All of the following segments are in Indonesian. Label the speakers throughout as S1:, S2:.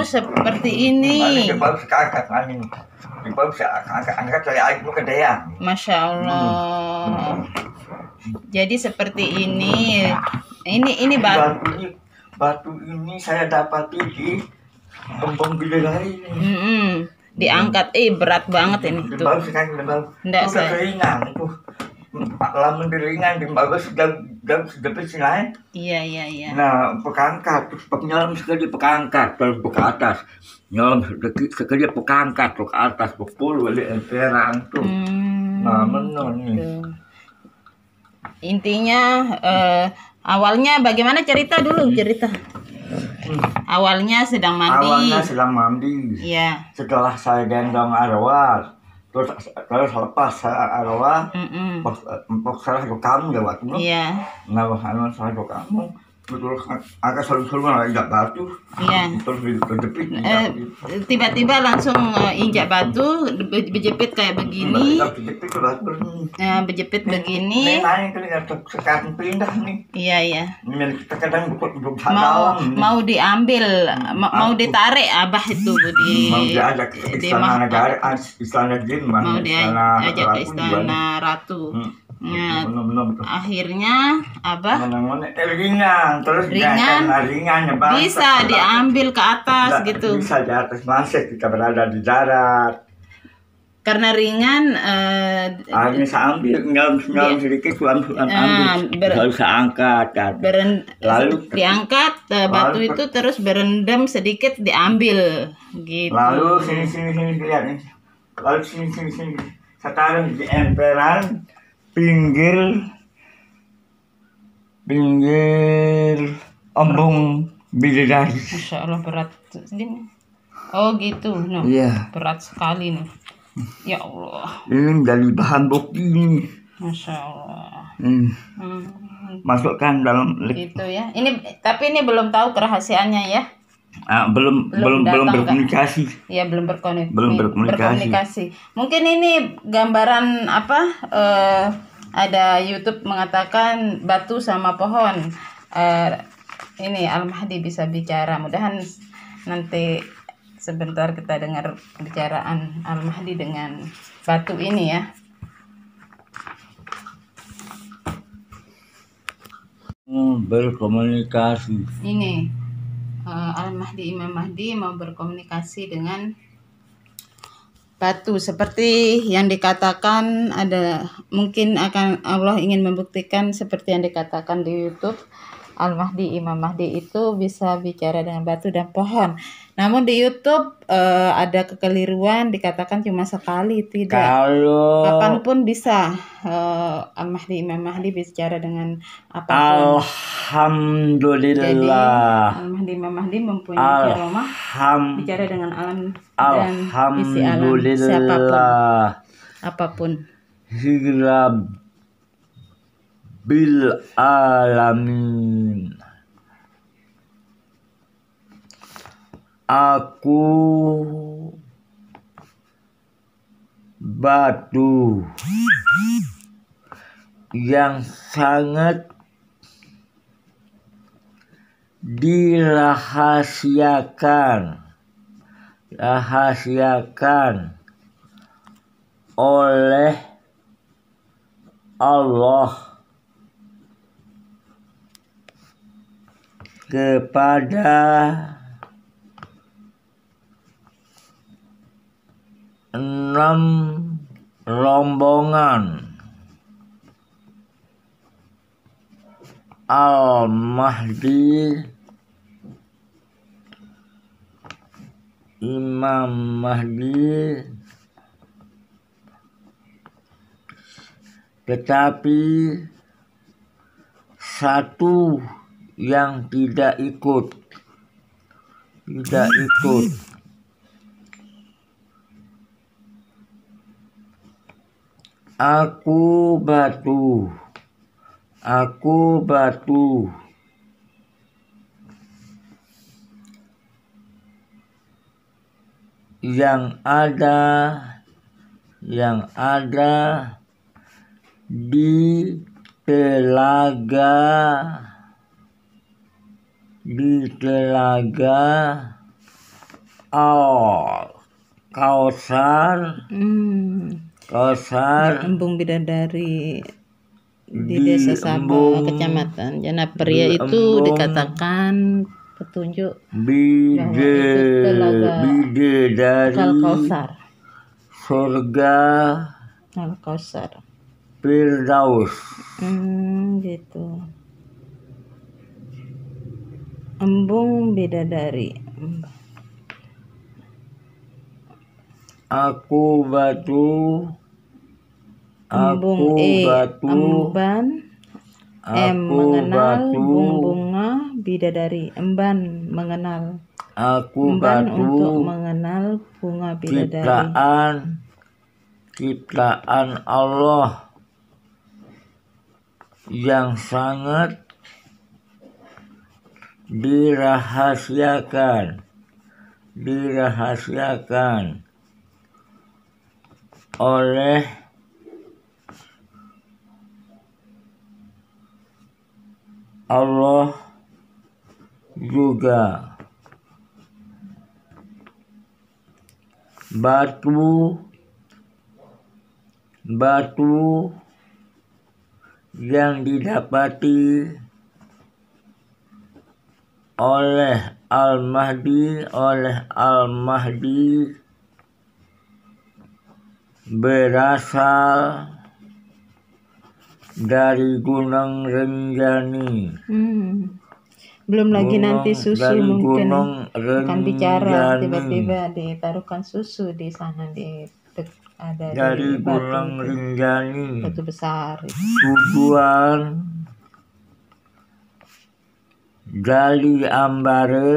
S1: Oh, seperti ini. Masya Allah. Jadi seperti ini. Ini ini batu.
S2: Batu ini saya dapat
S1: di Kembang Bilelai. Mm -hmm. Diangkat, eh berat banget ini. Tuh.
S2: saya. sekarang baru. Tidak saya. Ringan, itu. Lama diringan, di bagus sudah sih lain. iya iya iya nah pekangkat terus nyelam sekali pekangkat terus ke atas nyelam sekali pekangkat ke atas pukul wali emperan tuh hmm, nah menon nih. Gitu.
S1: intinya eh, awalnya bagaimana cerita dulu hmm. cerita
S2: hmm.
S1: awalnya sedang mandi awalnya
S2: sedang mandi iya setelah saya gendong arwah terus terus lepas eh, eh, eh, saya mm -mm. paksa kamu lewat yeah. kamu betul, agak selalu-selalu injak batu iya. Ah, terus terjepit eh,
S1: tiba-tiba langsung eh, injak batu berjepit kayak
S2: begini nah, berjepit nah,
S1: berjepit begini
S2: main ya, sekarang pindah nih iya iya kita kadang mau mau
S1: diambil mau ditarik abah itu di mau diajak ke istana negara
S2: ah, istana jin mau diajak ke istana
S1: ratu hmm. Nah, akhirnya
S2: apa? ringan, terus ringan, ringan bangsa, bisa
S1: diambil ke
S2: atas nah, gitu. Bisa di atas masih kita berada di darat. Karena
S1: ringan, eh, ah, bisa
S2: ambil nggak nggak iya. sedikit tuan tuan ah, ambil, ber, lalu saya angkat, kan. beren, lalu
S1: diangkat eh, lalu, batu lalu, itu terus berendam sedikit diambil, gitu. Lalu sini
S2: sini sini lihat, nih lalu sini sini sini, sekarang di emperan pinggir pinggir embung bidadari. Masya Allah berat.
S1: Oh gitu, no. Nah, iya. Berat sekali nih. Ya
S2: Allah. Ini dari bahan bukti ini.
S1: Masya Allah. Hmm. Hmm.
S2: Masukkan dalam. Gitu
S1: ya. Ini tapi ini belum tahu kerahasiaannya ya.
S2: Ah, belum belum belum, belum berkomunikasi.
S1: Ya belum berkomunikasi. Belum berkomunikasi. berkomunikasi. Mungkin ini gambaran apa? Uh, ada YouTube mengatakan batu sama pohon uh, ini Al Mahdi bisa bicara mudahan nanti sebentar kita dengar bicaraan Al Mahdi dengan batu ini ya
S2: hmm, berkomunikasi
S1: ini uh, eh, Al Mahdi Imam Mahdi mau berkomunikasi dengan batu seperti yang dikatakan ada mungkin akan Allah ingin membuktikan seperti yang dikatakan di YouTube Al-Mahdi, Imam Mahdi itu bisa bicara dengan batu dan pohon. Namun di YouTube uh, ada kekeliruan dikatakan cuma sekali tidak.
S2: Kalau kapanpun
S1: bisa uh, Al-Mahdi, Imam Mahdi bicara dengan
S2: apa Alhamdulillah. Jadi,
S1: Al-Mahdi, Imam Mahdi mempunyai karomah bicara dengan alam dan isi alam siapapun.
S2: Apapun. bil alamin. aku batu yang sangat dirahasiakan rahasiakan oleh Allah kepada enam rombongan Al-Mahdi Imam Mahdi tetapi satu yang tidak ikut tidak ikut Aku batu. Aku batu. Yang ada yang ada di telaga di telaga oh, Kausar hmm. Kasar. Oh, ya, ya,
S1: embung Bidadari di, di Desa Sabo, Kecamatan Janapria di itu dikatakan petunjuk
S2: bide bide dari Kalkosar. Surga Kalkosar. Firdaus. Hmm, gitu.
S1: Embung bidadari.
S2: Aku batu Embung aku e, eh, batu emban M mengenal batu, bung
S1: bunga bidadari emban mengenal
S2: aku emban batu, untuk
S1: mengenal bunga bidadari
S2: ciptaan ciptaan Allah yang sangat dirahasiakan dirahasiakan oleh Allah juga batu batu yang didapati oleh Al-Mahdi oleh Al-Mahdi berasal dari Gunung Renjani.
S1: Hmm.
S2: Belum lagi gunung, nanti susu dari mungkin gunung akan bicara tiba-tiba
S1: ditaruhkan susu di sana di ada dari Gunung batu,
S2: Renjani. Batu besar. Tujuan dari Ambare.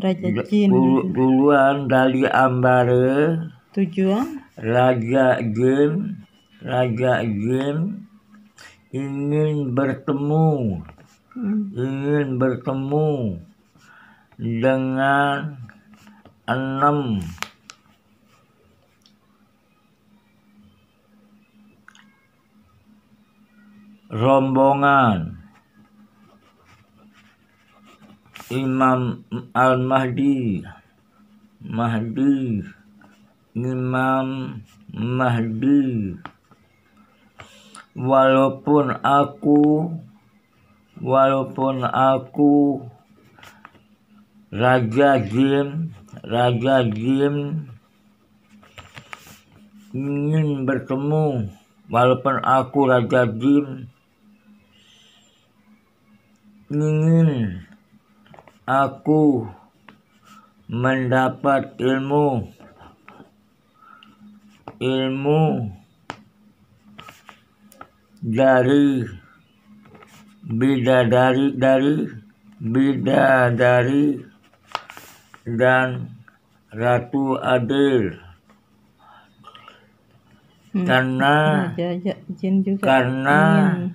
S1: Raja Jin.
S2: Duluan dari Ambare. Tujuan. Raja Jin Raja Jin ingin bertemu ingin bertemu dengan enam rombongan Imam Al-Mahdi Mahdi Imam Mahdi walaupun aku walaupun aku raja Jim, raja Jim ingin bertemu walaupun aku raja Jim ingin aku mendapat ilmu ilmu dari bidadari dari bidadari dan Ratu Adil hmm. karena
S1: ya, Jin juga karena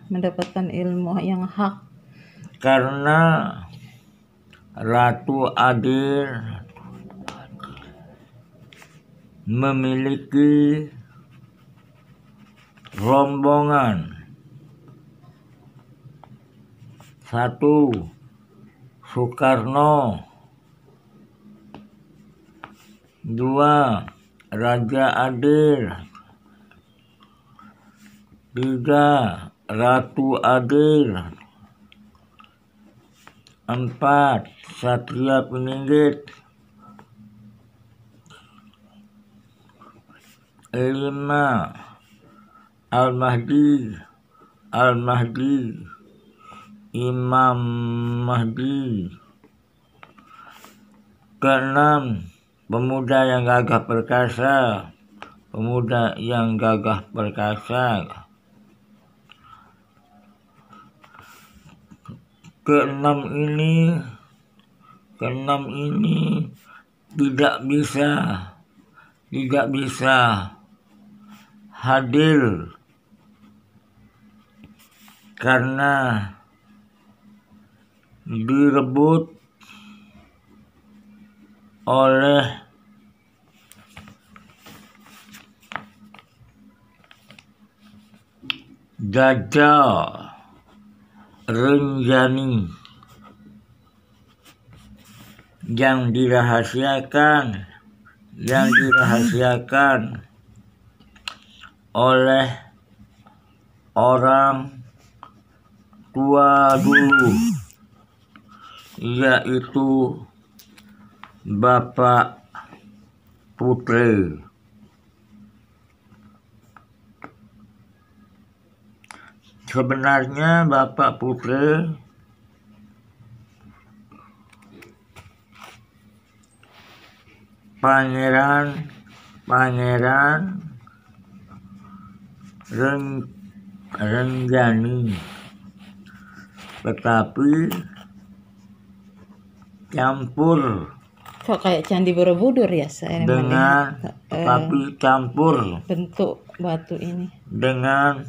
S1: mendapatkan ilmu yang hak
S2: karena Ratu Adil memiliki rombongan satu Soekarno dua Raja Adil tiga Ratu Adil empat Satria Peninggit lima Al-Mahdi Al-Mahdi Imam Mahdi. Keenam, pemuda yang gagah perkasa. Pemuda yang gagah perkasa. Keenam ini keenam ini tidak bisa tidak bisa hadir karena direbut oleh Dajjal Renjani yang dirahasiakan yang dirahasiakan oleh orang tua dulu yaitu Bapak Putri sebenarnya Bapak Putri Pangeran Pangeran Reng, Renggani tetapi campur
S1: kok kayak candi borobudur ya saya dengan tapi
S2: eh, campur
S1: bentuk batu ini
S2: dengan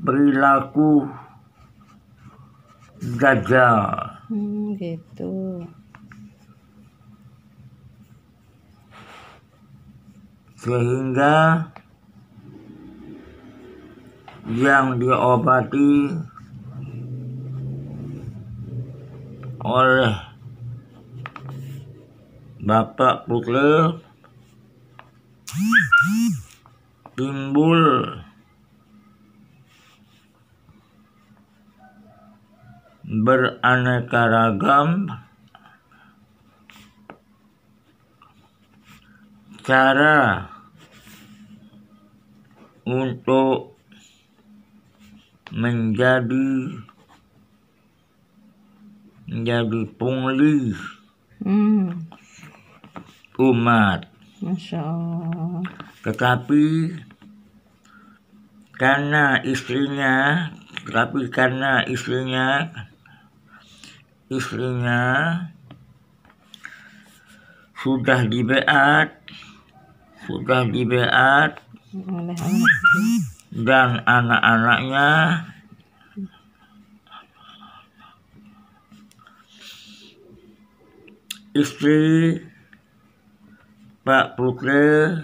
S2: perilaku gajah
S1: hmm, gitu
S2: sehingga yang diobati oleh Bapak Pukul timbul beraneka ragam cara untuk menjadi menjadi pungli hmm umat. Masya Allah. Tetapi karena istrinya, tetapi karena istrinya, istrinya sudah dibeat, sudah dibeat, dan anak-anaknya istri Pak Pukul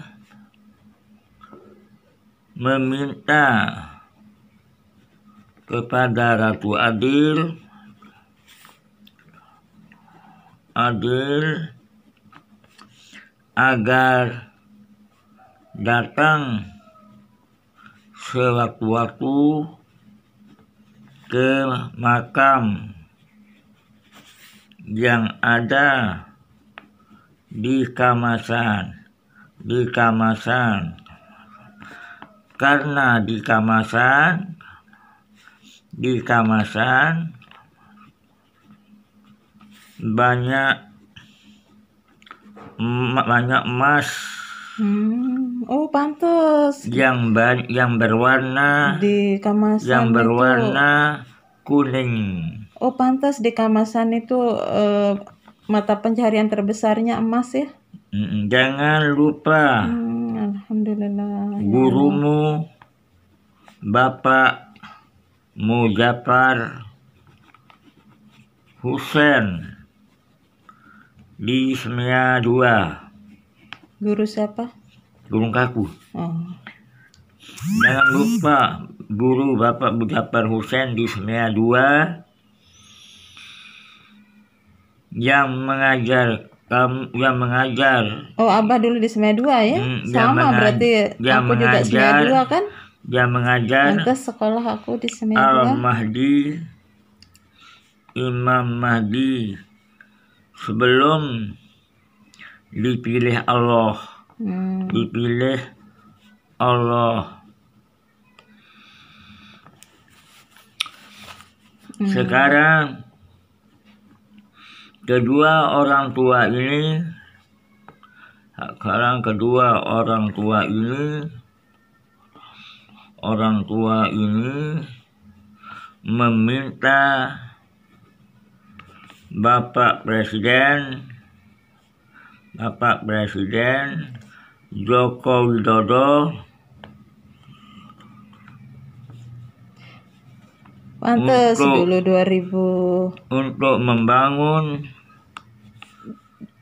S2: meminta kepada Ratu Adil Adil agar datang sewaktu-waktu ke makam yang ada di Kamasan di Kamasan karena di Kamasan di Kamasan banyak banyak emas
S1: hmm. oh pantas yang
S2: yang berwarna di kamasan yang berwarna itu... kuning
S1: oh pantas di kamasan itu uh, mata pencarian terbesarnya emas ya.
S2: Jangan lupa.
S1: Hmm, Alhamdulillah.
S2: Ya Gurumu, Bapak Mujafar Husen di Semia dua.
S1: Guru siapa? Guru kaku. Oh.
S2: Jangan lupa guru Bapak Mujafar Husen di Semia dua yang mengajar kamu yang mengajar.
S1: Oh, Abah dulu di SMA dua ya? Hmm, Sama berarti yang aku mengajar, juga SMA dua kan?
S2: Yang mengajar. ke
S1: sekolah aku di SMA dua.
S2: Al-Mahdi Imam Mahdi sebelum dipilih Allah. Hmm. Dipilih Allah. Hmm. Sekarang kedua orang tua ini sekarang kedua orang tua ini orang tua ini meminta Bapak Presiden Bapak Presiden Joko Widodo
S1: Pantes dulu 2000
S2: untuk membangun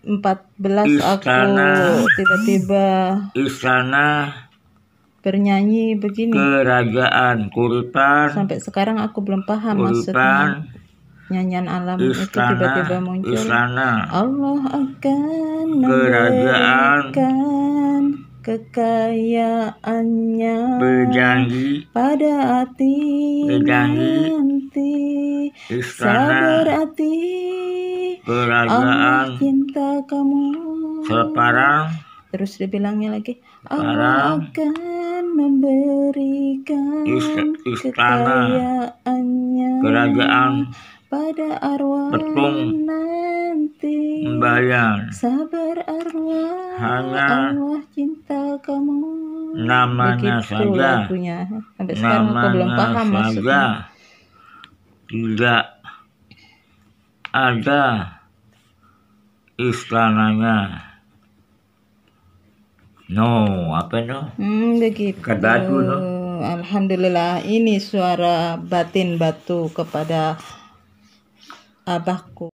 S1: 14 istana, aku tiba-tiba
S2: istana
S1: bernyanyi begini
S2: kerajaan kuripan
S1: sampai sekarang aku belum paham kultan, maksudnya nyanyian alam istana, itu tiba-tiba muncul istana, Allah akan
S2: kerajaan
S1: memberikan kekayaannya
S2: berjanji
S1: pada hati
S2: berjanji nanti istana, sabar hati Peragaan.
S1: cinta kamu.
S2: sekarang
S1: Terus dibilangnya lagi. Allah akan
S2: memberikan istana. Kerajaan. Pada arwah Betung. nanti. Membayar. Sabar arwah. Hanya. Arwah cinta kamu. Namanya Begitu saja. Lagunya. Sampai sekarang aku belum paham saja. maksudnya. Tidak ada istananya. No, apa no? Hmm,
S1: begitu. Kedatu, no. Alhamdulillah, ini suara batin batu kepada abahku.